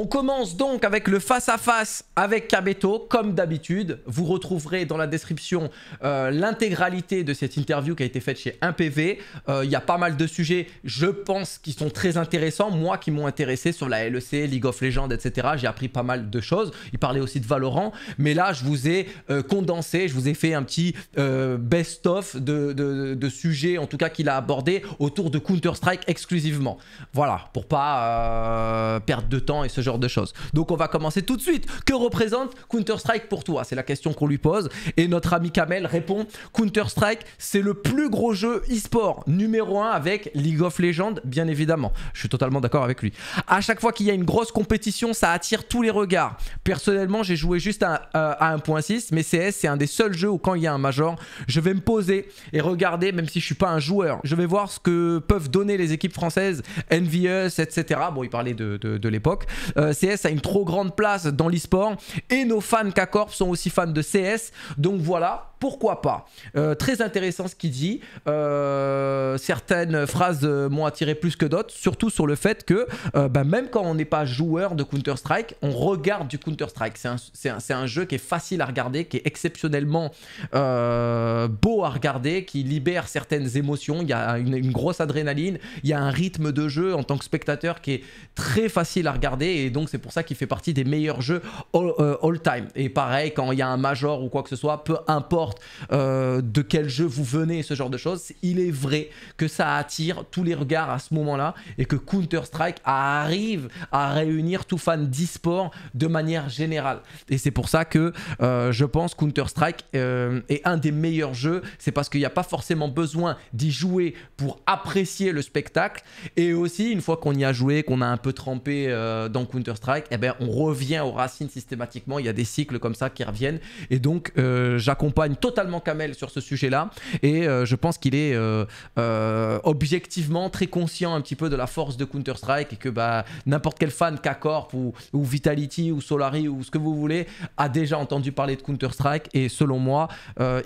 On commence donc avec le face-à-face avec Kabeto, comme d'habitude. Vous retrouverez dans la description euh, l'intégralité de cette interview qui a été faite chez 1PV. Euh, il y a pas mal de sujets, je pense, qui sont très intéressants. Moi, qui m'ont intéressé sur la LEC, League of Legends, etc. J'ai appris pas mal de choses. Il parlait aussi de Valorant. Mais là, je vous ai euh, condensé, je vous ai fait un petit best-of de, sujets, en tout cas, qu'il a abordé autour de Counter-Strike exclusivement. Voilà, pour pas perdre de temps et ce genre de choses. Donc on va commencer tout de suite. Que représente Counter-Strike pour toi C'est la question qu'on lui pose. Et notre ami Kamel répond Counter-Strike, c'est le plus gros jeu e-sport, numéro 1 avec League of Legends, bien évidemment. Je suis totalement d'accord avec lui. À chaque fois qu'il y a une grosse compétition, ça attire tous les regards. Personnellement, j'ai joué juste à, 1.6, mais CS, c'est un des seuls jeux où quand il y a un major, je vais me poser et regarder, même si je suis pas un joueur. Je vais voir ce que peuvent donner les équipes françaises, Envious, etc. Bon, il parlait de l'époque. Euh, CS a une trop grande place dans l'esport et nos fans K-Corp sont aussi fans de CS. Donc voilà, pourquoi pas euh, Très intéressant ce qu'il dit. Euh, certaines phrases euh, m'ont attiré plus que d'autres, surtout sur le fait que bah, même quand on n'est pas joueur de Counter-Strike, on regarde du Counter-Strike. C'est un, jeu qui est facile à regarder, qui est exceptionnellement beau à regarder, qui libère certaines émotions. Il y a une, grosse adrénaline, il y a un rythme de jeu en tant que spectateur qui est très facile à regarder et donc c'est pour ça qu'il fait partie des meilleurs jeux all time. Et pareil, quand il y a un major ou quoi que ce soit, peu importe euh, de quel jeu vous venez, ce genre de choses, il est vrai que ça attire tous les regards à ce moment-là et que Counter-Strike arrive à réunir tout fan d'e-sport de manière générale. Et c'est pour ça que euh, je pense Counter-Strike euh, est un des meilleurs jeux. C'est parce qu'il n'y a pas forcément besoin d'y jouer pour apprécier le spectacle. Et aussi, une fois qu'on y a joué, qu'on a un peu trempé dans Counter-Strike, eh bien on revient aux racines systématiquement. Il y a des cycles comme ça qui reviennent. Et donc, j'accompagne totalement camel sur ce sujet-là. Et euh, je pense qu'il est euh, euh, objectivement très conscient un petit peu de la force de Counter-Strike et que bah, n'importe quel fan k ou, Vitality ou Solari ou ce que vous voulez a déjà entendu parler de Counter-Strike. Et selon moi,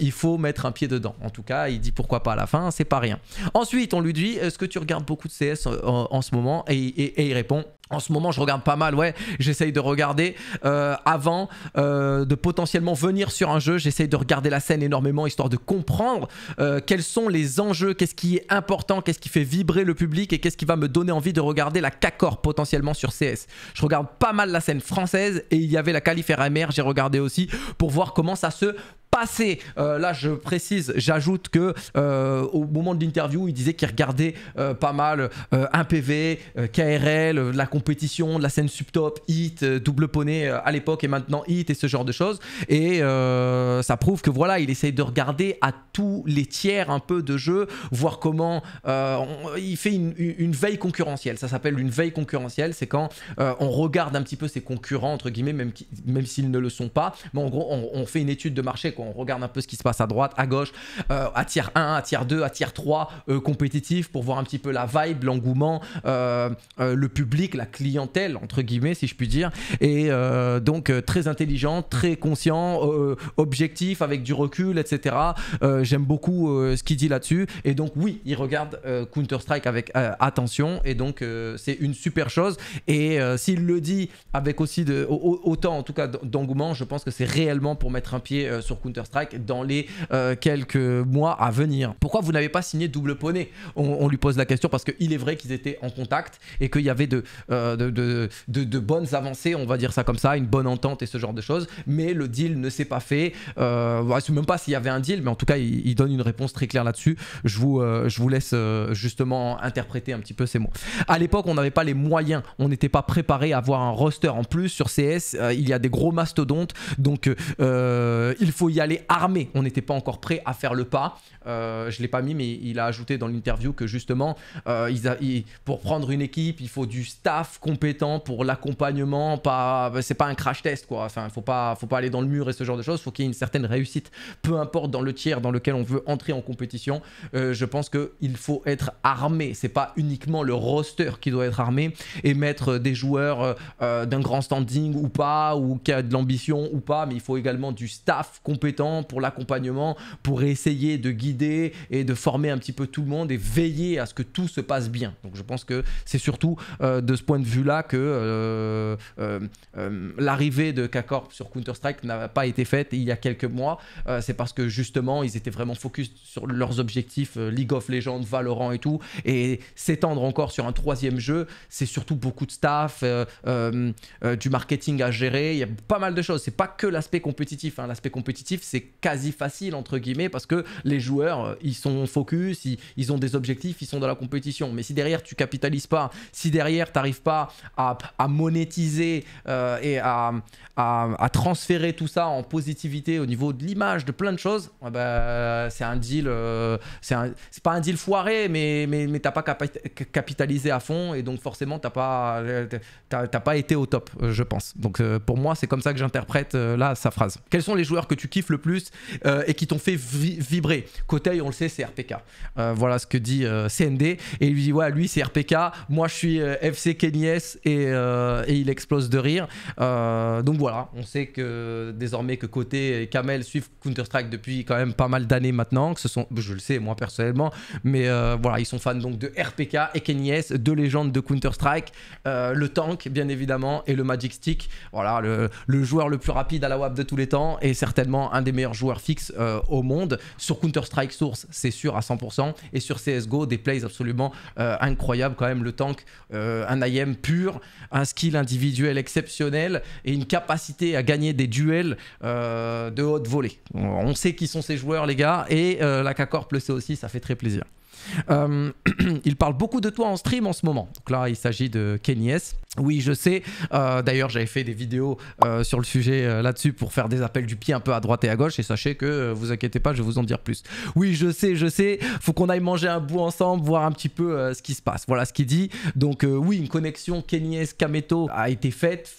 il faut mettre un pied dedans. En tout cas, il dit pourquoi pas à la fin, c'est pas rien. Ensuite, on lui dit Est-ce que tu regardes beaucoup de CS en, ce moment et il répond en ce moment, je regarde pas mal, ouais. J'essaye de regarder euh, avant euh, de potentiellement venir sur un jeu. J'essaye de regarder la scène énormément, histoire de comprendre euh, quels sont les enjeux, qu'est-ce qui est important, qu'est-ce qui fait vibrer le public et qu'est-ce qui va me donner envie de regarder la CACOR potentiellement sur CS. Je regarde pas mal la scène française et il y avait la qualif RMR, j'ai regardé aussi pour voir comment ça se passé. Euh, là, je précise, j'ajoute que euh, au moment de l'interview, il disait qu'il regardait euh, pas mal un PV, KRL, la compétition, la scène subtop, hit, double poney à l'époque et maintenant hit et ce genre de choses. Et ça prouve que voilà, il essaye de regarder à tous les tiers un peu de jeu, voir comment il fait une, veille concurrentielle. Ça s'appelle une veille concurrentielle, c'est quand on regarde un petit peu ses concurrents entre guillemets, même, même s'ils ne le sont pas. Mais en gros, on, fait une étude de marché. On regarde un peu ce qui se passe à droite, à gauche, euh, à tiers 1, à tiers 2, à tiers 3, euh, compétitif, pour voir un petit peu la vibe, l'engouement, euh, le public, la clientèle, entre guillemets, si je puis dire. Et donc, très intelligent, très conscient, objectif, avec du recul, etc. J'aime beaucoup ce qu'il dit là-dessus. Et donc, oui, il regarde Counter-Strike avec attention. Et donc, c'est une super chose. Et s'il le dit avec aussi de, autant, en tout cas, d'engouement, je pense que c'est réellement pour mettre un pied sur Counter-Strike strike dans les euh, quelques mois à venir. Pourquoi vous n'avez pas signé Double Poney on, lui pose la question parce qu'il est vrai qu'ils étaient en contact et qu'il y avait euh, de, de, bonnes avancées, on va dire ça comme ça, une bonne entente et ce genre de choses, mais le deal ne s'est pas fait. Euh, je ne sais même pas s'il y avait un deal, mais en tout cas, il, il donne une réponse très claire là-dessus. Je vous, je vous laisse justement interpréter un petit peu ces mots. À l'époque, on n'avait pas les moyens, on n'était pas préparé à avoir un roster en plus sur CS. il y a des gros mastodontes, donc il faut y aller armé. On n'était pas encore prêt à faire le pas. Euh, je l'ai pas mis, mais il a ajouté dans l'interview que justement, euh, il pour prendre une équipe, il faut du staff compétent pour l'accompagnement. Pas, c'est pas un crash test, quoi. Enfin, faut pas, faut pas aller dans le mur et ce genre de choses. Faut qu'il y ait une certaine réussite, peu importe dans le tiers dans lequel on veut entrer en compétition. Euh, je pense que il faut être armé. C'est pas uniquement le roster qui doit être armé et mettre des joueurs d'un grand standing ou pas, ou qui a de l'ambition ou pas, mais il faut également du staff compétent temps pour l'accompagnement, pour essayer de guider et de former un petit peu tout le monde et veiller à ce que tout se passe bien. Donc je pense que c'est surtout euh, de ce point de vue-là que euh, euh, l'arrivée de k sur Counter-Strike n'a pas été faite il y a quelques mois. c'est parce que justement, ils étaient vraiment focus sur leurs objectifs League of Legends, Valorant et tout. Et s'étendre encore sur un troisième jeu, c'est surtout beaucoup de staff, du marketing à gérer. Il y a pas mal de choses. C'est pas que l'aspect compétitif. Hein. L'aspect compétitif, c'est quasi facile entre guillemets parce que les joueurs euh, ils sont focus, ils, ont des objectifs, ils sont dans la compétition. Mais si derrière tu capitalises pas, si derrière tu n'arrives pas à, monétiser euh, et à, transférer tout ça en positivité au niveau de l'image, de plein de choses, eh ben, c'est un deal, euh, c'est pas un deal foiré, mais, mais, t'as pas capitalisé à fond et donc forcément t'as pas, pas été au top, je pense. Donc pour moi, c'est comme ça que j'interprète là sa phrase. Quels sont les joueurs que tu kiffes le plus euh, et qui t'ont fait vibrer. Côté, on le sait, c'est RPK. Euh, voilà ce que dit euh, CND. Et il lui dit Ouais, lui, c'est RPK. Moi, je suis FC Kenyes et, et, il explose de rire. donc voilà, on sait que désormais que Côté et Kamel suivent Counter-Strike depuis quand même pas mal d'années maintenant. Que ce sont, je le sais, moi personnellement, mais voilà, ils sont fans donc de RPK et Kenyes, deux légendes de Counter-Strike, le tank, bien évidemment, et le Magic Stick. Voilà, le, le joueur le plus rapide à la WAP de tous les temps et certainement un des meilleurs joueurs fixes euh, au monde. Sur Counter-Strike Source, c'est sûr à 100%. Et sur CSGO, des plays absolument euh, incroyables quand même. Le tank, euh, un IM pur, un skill individuel exceptionnel et une capacité à gagner des duels de haute volée. On sait qui sont ces joueurs, les gars. Et la k le sait aussi, ça fait très plaisir. Euh, il parle beaucoup de toi en stream en ce moment. Donc là, il s'agit de Kenny Oui, je sais. Euh, d'ailleurs, j'avais fait des vidéos euh, sur le sujet là-dessus pour faire des appels du pied un peu à droite et à gauche. Et sachez que, vous inquiétez pas, je vais vous en dire plus. Oui, je sais, je sais. Faut qu'on aille manger un bout ensemble, voir un petit peu ce qui se passe. Voilà ce qu'il dit. Donc oui, une connexion Kenny S Kameto a été faite,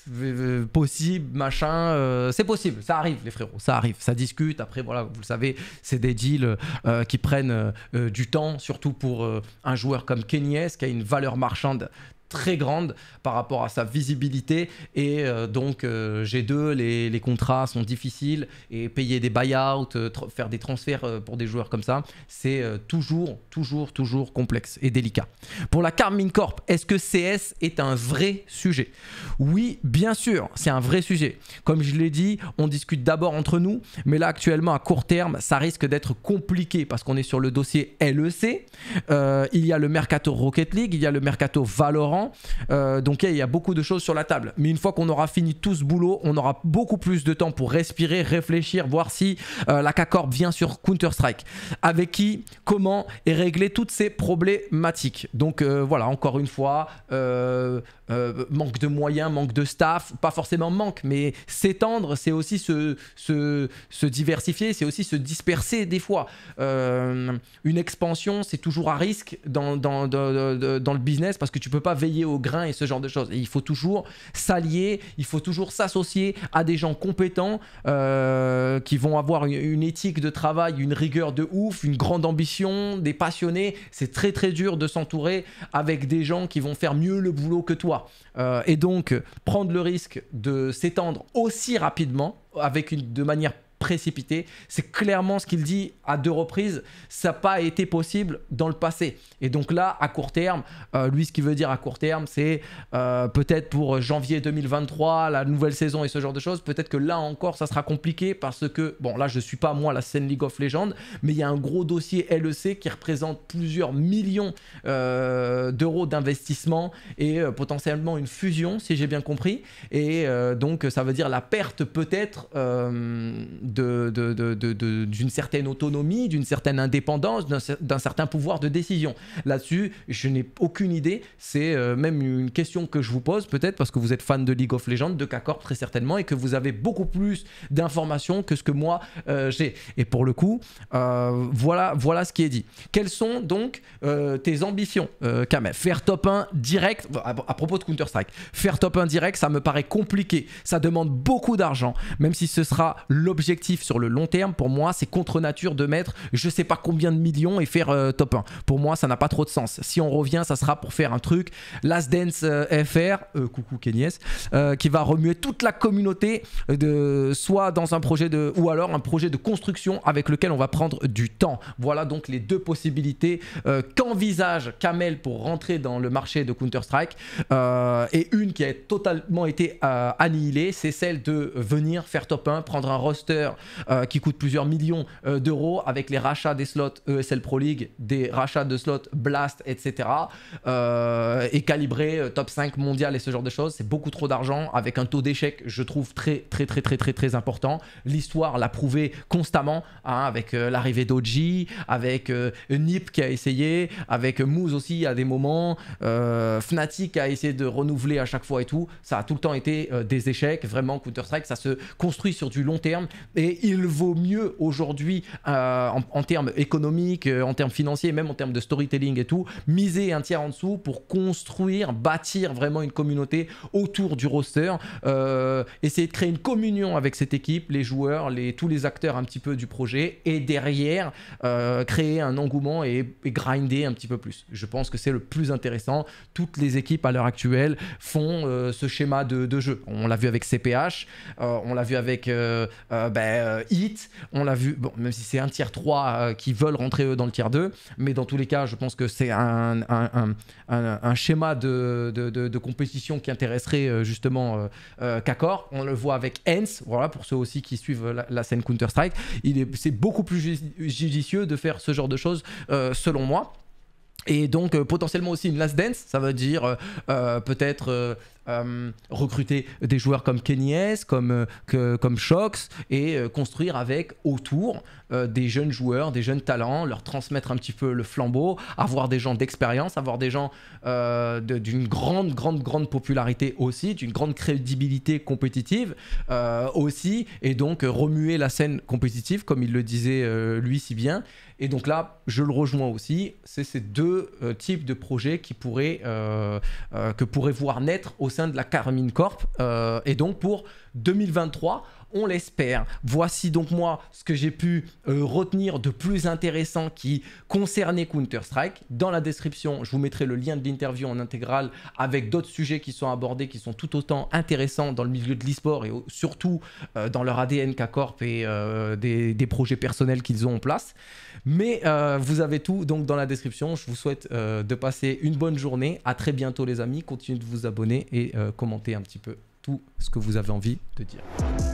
possible, machin. c'est possible, ça arrive, les frérots, ça arrive. Ça discute. Après, voilà, vous le savez, c'est des deals qui prennent du temps sur surtout pour euh, un joueur comme Kenyes qui a une valeur marchande très grande par rapport à sa visibilité. Et euh, donc, euh, G2, les, contrats sont difficiles et payer des buy buyouts, euh, faire des transferts pour des joueurs comme ça, c'est toujours, toujours, toujours complexe et délicat. Pour la Carmine Corp, est-ce que CS est un vrai sujet Oui, bien sûr, c'est un vrai sujet. Comme je l'ai dit, on discute d'abord entre nous, mais là, actuellement, à court terme, ça risque d'être compliqué parce qu'on est sur le dossier LEC. il y a le mercato Rocket League, il y a le mercato Valorant euh, donc il y a beaucoup de choses sur la table. Mais une fois qu'on aura fini tout ce boulot, on aura beaucoup plus de temps pour respirer, réfléchir, voir si euh, la K-Corp vient sur Counter-Strike. Avec qui, comment et régler toutes ces problématiques. Donc euh, voilà, encore une fois, euh, manque de moyens, manque de staff, pas forcément manque, mais s'étendre, c'est aussi se, diversifier, c'est aussi se disperser des fois. Euh, une expansion, c'est toujours à risque dans, le business parce que tu peux pas veiller au grain et ce genre de choses. il faut toujours s'allier, il faut toujours s'associer à des gens compétents euh, qui vont avoir une éthique de travail, une rigueur de ouf, une grande ambition, des passionnés. C'est très très dur de s'entourer avec des gens qui vont faire mieux le boulot que toi. Euh, et donc prendre le risque de s'étendre aussi rapidement avec une, de manière précipité. C'est clairement ce qu'il dit à deux reprises. Ça n'a pas été possible dans le passé. Et donc là, à court terme, euh, lui, ce qu'il veut dire à court terme, c'est euh, peut-être pour janvier 2023, la nouvelle saison et ce genre de choses. Peut-être que là encore, ça sera compliqué parce que, bon, là, je ne suis pas moi la scène League of Legends, mais il y a un gros dossier LEC qui représente plusieurs millions euh, d'euros d'investissement et potentiellement une fusion, si j'ai bien compris. Et donc, ça veut dire la perte peut-être d'une de, certaine autonomie, d'une certaine indépendance, d'un certain pouvoir de décision. Là-dessus, je n'ai aucune idée. C'est euh, même une question que je vous pose peut-être parce que vous êtes fan de League of Legends, de Kakor très certainement, et que vous avez beaucoup plus d'informations que ce que moi euh, j'ai. Et pour le coup, euh, voilà, voilà ce qui est dit. Quelles sont donc tes ambitions, Kamel Faire top 1 direct, à, propos de Counter-Strike, faire top 1 direct, ça me paraît compliqué. Ça demande beaucoup d'argent, même si ce sera l'objectif sur le long terme, pour moi, c'est contre nature de mettre je sais pas combien de millions et faire euh, top 1. Pour moi, ça n'a pas trop de sens. Si on revient, ça sera pour faire un truc, Last Dance euh, FR, euh, coucou Kenyes, qui va remuer toute la communauté, de, soit dans un projet de, ou alors un projet de construction avec lequel on va prendre du temps. Voilà donc les deux possibilités qu'envisage Kamel pour rentrer dans le marché de Counter-Strike. et une qui a totalement été annihilée, c'est celle de venir faire top 1, prendre un roster euh, qui coûte plusieurs millions euh, d'euros avec les rachats des slots ESL Pro League, des rachats de slots Blast, etc. Euh, et calibré top 5 mondial et ce genre de choses. C'est beaucoup trop d'argent avec un taux d'échec, je trouve, très, très, très, très, très, très important. L'histoire l'a prouvé constamment hein, avec l'arrivée d'Oji, avec Nip qui a essayé, avec Mouz aussi à des moments, Fnatic a essayé de renouveler à chaque fois et tout. Ça a tout le temps été des échecs. Vraiment, Counter-Strike, ça se construit sur du long terme. Et il vaut mieux aujourd'hui, euh, en, termes économiques, euh, en termes financiers, même en termes de storytelling et tout, miser un tiers en dessous pour construire, bâtir vraiment une communauté autour du roster, euh, essayer de créer une communion avec cette équipe, les joueurs, les, tous les acteurs un petit peu du projet, et derrière, créer un engouement et, grinder un petit peu plus. Je pense que c'est le plus intéressant. Toutes les équipes à l'heure actuelle font ce schéma de, jeu. On l'a vu avec CPH, on l'a vu avec... Bah, Hit, euh, on l'a vu, bon, même si c'est un tiers 3 euh, qui veulent rentrer eux dans le tiers 2, mais dans tous les cas, je pense que c'est un, schéma de, de, compétition qui intéresserait euh, justement Kakor. On le voit avec Hence voilà, pour ceux aussi qui suivent la, scène Counter-Strike. C'est beaucoup plus judicieux de faire ce genre de choses, selon moi. Et donc potentiellement aussi une last dance, ça veut dire peut-être euh, recruter des joueurs comme Kenyes, comme, euh, que, comme Shox, et euh, construire avec autour des jeunes joueurs, des jeunes talents, leur transmettre un petit peu le flambeau, avoir des gens d'expérience, avoir des gens d'une grande, grande, grande popularité aussi, d'une grande crédibilité compétitive aussi, et donc remuer la scène compétitive, comme il le disait lui si bien. Et donc là, je le rejoins aussi, c'est ces deux types de projets qui pourraient, que voir naître aussi de la Carmine Corp. Euh, et donc pour 2023, on l'espère. Voici donc moi ce que j'ai pu euh, retenir de plus intéressant qui concernait Counter-Strike. Dans la description, je vous mettrai le lien de l'interview en intégrale avec d'autres sujets qui sont abordés, qui sont tout autant intéressants dans le milieu de l'e-sport et surtout euh, dans leur ADN K-Corp et euh, des, projets personnels qu'ils ont en place. Mais vous avez tout donc dans la description. Je vous souhaite de passer une bonne journée. À très bientôt les amis. Continuez de vous abonner et commenter un petit peu tout ce que vous avez envie de dire.